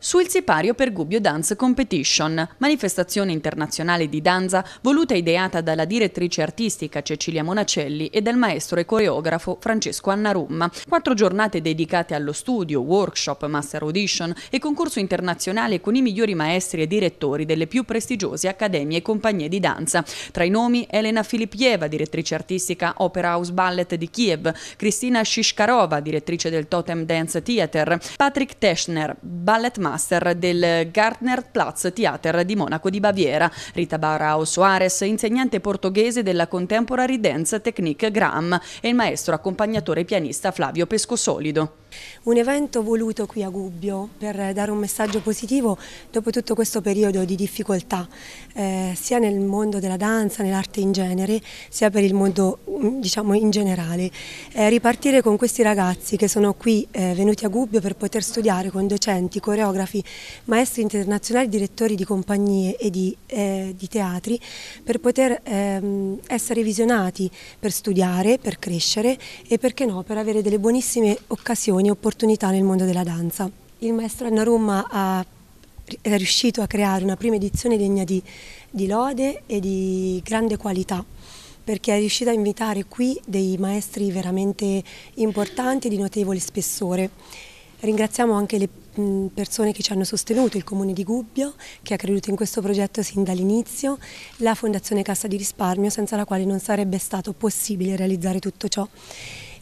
Sul sipario per Gubbio Dance Competition, manifestazione internazionale di danza voluta e ideata dalla direttrice artistica Cecilia Monacelli e dal maestro e coreografo Francesco Annarumma. Quattro giornate dedicate allo studio, workshop, master audition e concorso internazionale con i migliori maestri e direttori delle più prestigiose accademie e compagnie di danza. Tra i nomi Elena Filipieva, direttrice artistica Opera House Ballet di Kiev, Cristina Shishkarova, direttrice del Totem Dance Theater, Patrick Teschner, ballet master master del Gartnerplatz Theater di Monaco di Baviera, Rita Barao Soares, insegnante portoghese della Contemporary Dance Technique Gram e il maestro accompagnatore pianista Flavio Pescosolido. Un evento voluto qui a Gubbio per dare un messaggio positivo dopo tutto questo periodo di difficoltà, eh, sia nel mondo della danza, nell'arte in genere, sia per il mondo mm, diciamo, in generale. Eh, ripartire con questi ragazzi che sono qui eh, venuti a Gubbio per poter studiare con docenti, coreografi, maestri internazionali, direttori di compagnie e di, eh, di teatri, per poter ehm, essere visionati per studiare, per crescere e perché no, per avere delle buonissime occasioni occasioni, opportunità nel mondo della danza. Il maestro Anna Rumma è riuscito a creare una prima edizione degna di, di lode e di grande qualità perché è riuscito a invitare qui dei maestri veramente importanti e di notevole spessore. Ringraziamo anche le persone che ci hanno sostenuto, il Comune di Gubbio che ha creduto in questo progetto sin dall'inizio, la Fondazione Cassa di Risparmio senza la quale non sarebbe stato possibile realizzare tutto ciò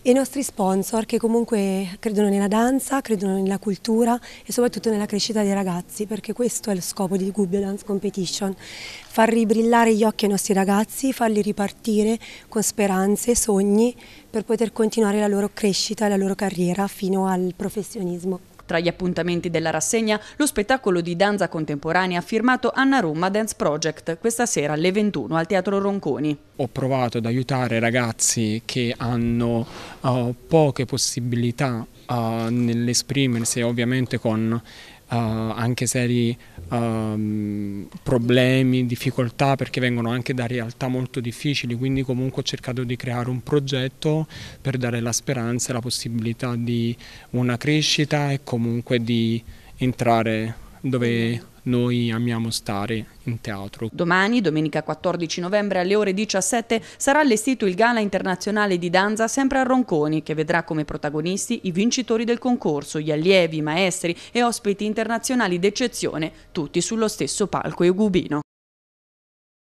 e i nostri sponsor che comunque credono nella danza, credono nella cultura e soprattutto nella crescita dei ragazzi perché questo è lo scopo di Gubbio Dance Competition, far ribrillare gli occhi ai nostri ragazzi, farli ripartire con speranze, sogni per poter continuare la loro crescita e la loro carriera fino al professionismo. Tra gli appuntamenti della rassegna, lo spettacolo di danza contemporanea firmato Anna Roma Dance Project, questa sera alle 21 al Teatro Ronconi. Ho provato ad aiutare ragazzi che hanno uh, poche possibilità uh, nell'esprimersi, ovviamente con Uh, anche seri um, ehm, problemi, difficoltà perché vengono anche da realtà molto difficili, quindi comunque ho cercato di creare un progetto per dare la speranza e la possibilità di una crescita e comunque di entrare dove noi amiamo stare in teatro. Domani, domenica 14 novembre alle ore 17, sarà allestito il Gala Internazionale di Danza sempre a Ronconi, che vedrà come protagonisti i vincitori del concorso, gli allievi, i maestri e ospiti internazionali d'eccezione, tutti sullo stesso palco e Gubino.